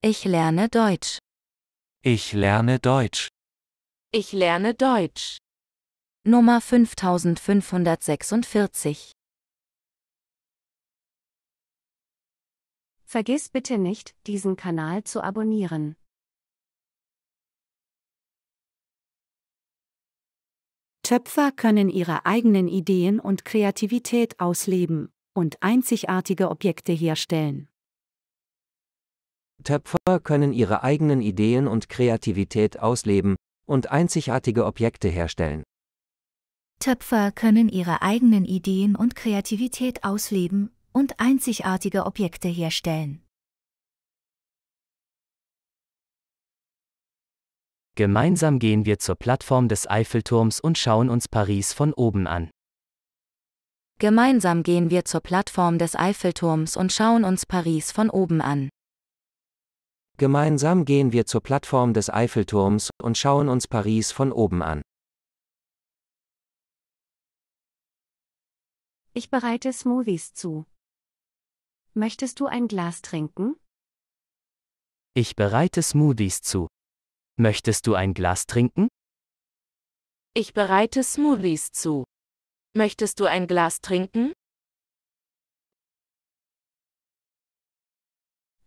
Ich lerne Deutsch. Ich lerne Deutsch. Ich lerne Deutsch. Nummer 5546. Vergiss bitte nicht, diesen Kanal zu abonnieren. Töpfer können ihre eigenen Ideen und Kreativität ausleben und einzigartige Objekte herstellen. Töpfer können ihre eigenen Ideen und Kreativität ausleben und einzigartige Objekte herstellen. Töpfer können ihre eigenen Ideen und Kreativität ausleben und einzigartige Objekte herstellen. Gemeinsam gehen wir zur Plattform des Eiffelturms und schauen uns Paris von oben an. Gemeinsam gehen wir zur Plattform des Eiffelturms und schauen uns Paris von oben an. Gemeinsam gehen wir zur Plattform des Eiffelturms und schauen uns Paris von oben an. Ich bereite Smoothies zu. Möchtest du ein Glas trinken? Ich bereite Smoothies zu. Möchtest du ein Glas trinken? Ich bereite Smoothies zu. Möchtest du ein Glas trinken?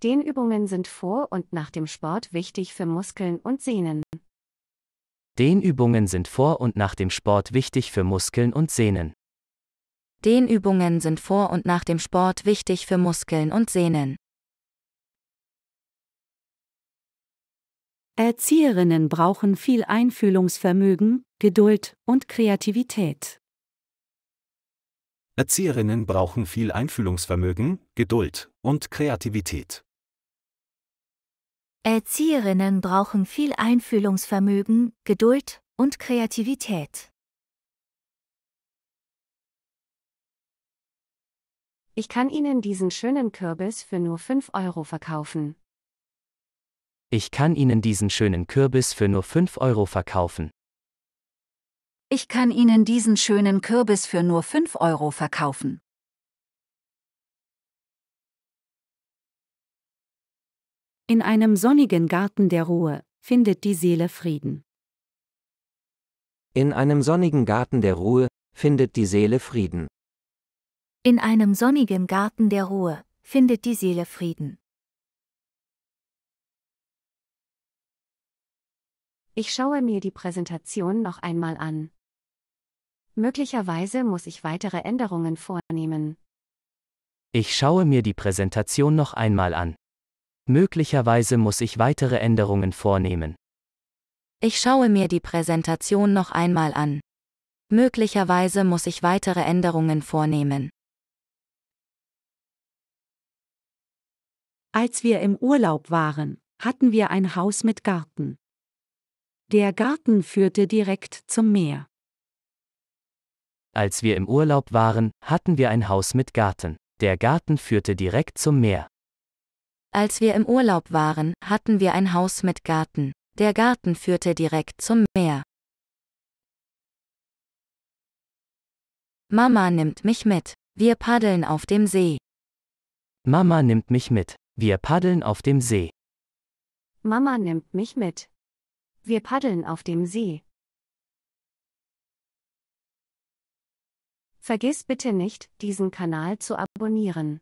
Dehnübungen sind vor und nach dem Sport wichtig für Muskeln und Sehnen. Dehnübungen sind vor und nach dem Sport wichtig für Muskeln und Sehnen. Dehnübungen sind vor und nach dem Sport wichtig für Muskeln und Sehnen. Erzieherinnen brauchen viel Einfühlungsvermögen, Geduld und Kreativität. Erzieherinnen brauchen viel Einfühlungsvermögen, Geduld und Kreativität. Erzieherinnen brauchen viel Einfühlungsvermögen, Geduld und Kreativität. Ich kann Ihnen diesen schönen Kürbis für nur 5 Euro verkaufen. Ich kann Ihnen diesen schönen Kürbis für nur 5 Euro verkaufen. Ich kann Ihnen diesen schönen Kürbis für nur 5 Euro verkaufen. In einem sonnigen Garten der Ruhe findet die Seele Frieden. In einem sonnigen Garten der Ruhe findet die Seele Frieden. In einem sonnigen Garten der Ruhe findet die Seele Frieden. Ich schaue mir die Präsentation noch einmal an. Möglicherweise muss ich weitere Änderungen vornehmen. Ich schaue mir die Präsentation noch einmal an. Möglicherweise muss ich weitere Änderungen vornehmen. Ich schaue mir die Präsentation noch einmal an. Möglicherweise muss ich weitere Änderungen vornehmen. Als wir im Urlaub waren, hatten wir ein Haus mit Garten. Der Garten führte direkt zum Meer. Als wir im Urlaub waren, hatten wir ein Haus mit Garten. Der Garten führte direkt zum Meer. Als wir im Urlaub waren, hatten wir ein Haus mit Garten. Der Garten führte direkt zum Meer. Mama nimmt mich mit. Wir paddeln auf dem See. Mama nimmt mich mit. Wir paddeln auf dem See. Mama nimmt mich mit. Wir paddeln auf dem See. Vergiss bitte nicht, diesen Kanal zu abonnieren.